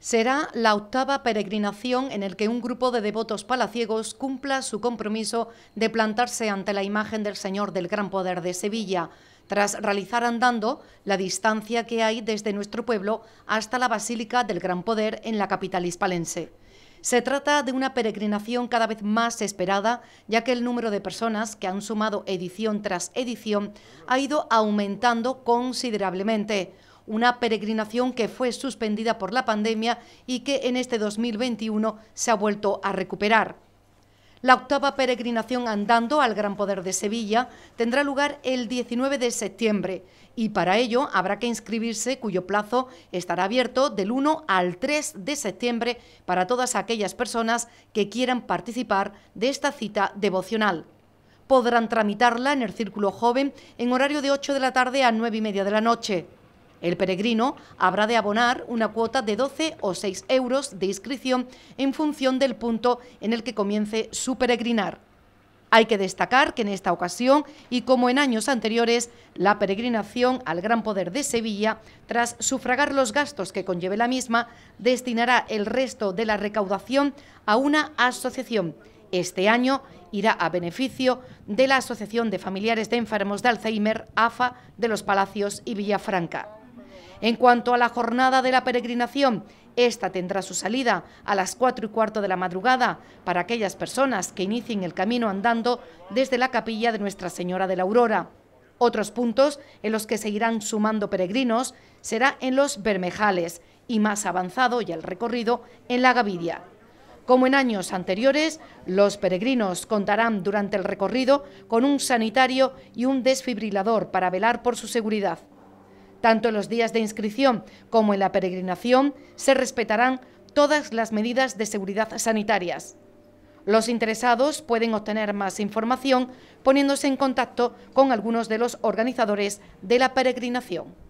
será la octava peregrinación en el que un grupo de devotos palaciegos cumpla su compromiso de plantarse ante la imagen del Señor del Gran Poder de Sevilla, tras realizar andando la distancia que hay desde nuestro pueblo hasta la Basílica del Gran Poder en la capital hispalense. Se trata de una peregrinación cada vez más esperada, ya que el número de personas que han sumado edición tras edición ha ido aumentando considerablemente una peregrinación que fue suspendida por la pandemia y que en este 2021 se ha vuelto a recuperar. La octava peregrinación andando al Gran Poder de Sevilla tendrá lugar el 19 de septiembre y para ello habrá que inscribirse cuyo plazo estará abierto del 1 al 3 de septiembre para todas aquellas personas que quieran participar de esta cita devocional podrán tramitarla en el Círculo Joven en horario de 8 de la tarde a 9 y media de la noche. El peregrino habrá de abonar una cuota de 12 o 6 euros de inscripción en función del punto en el que comience su peregrinar. Hay que destacar que en esta ocasión y como en años anteriores, la peregrinación al Gran Poder de Sevilla, tras sufragar los gastos que conlleve la misma, destinará el resto de la recaudación a una asociación. Este año irá a beneficio de la Asociación de Familiares de Enfermos de Alzheimer, AFA, de los Palacios y Villafranca. En cuanto a la jornada de la peregrinación, esta tendrá su salida a las 4 y cuarto de la madrugada para aquellas personas que inicien el camino andando desde la capilla de Nuestra Señora de la Aurora. Otros puntos en los que seguirán sumando peregrinos será en los Bermejales y más avanzado ya el recorrido en la Gavidia. Como en años anteriores, los peregrinos contarán durante el recorrido con un sanitario y un desfibrilador para velar por su seguridad. Tanto en los días de inscripción como en la peregrinación se respetarán todas las medidas de seguridad sanitarias. Los interesados pueden obtener más información poniéndose en contacto con algunos de los organizadores de la peregrinación.